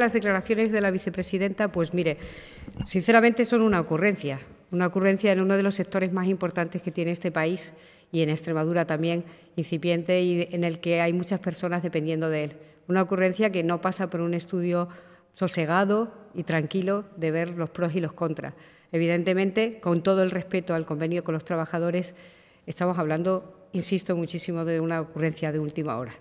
las declaraciones de la vicepresidenta, pues mire, sinceramente son una ocurrencia, una ocurrencia en uno de los sectores más importantes que tiene este país y en Extremadura también, incipiente y en el que hay muchas personas dependiendo de él. Una ocurrencia que no pasa por un estudio sosegado y tranquilo de ver los pros y los contras. Evidentemente, con todo el respeto al convenio con los trabajadores, estamos hablando, insisto muchísimo, de una ocurrencia de última hora.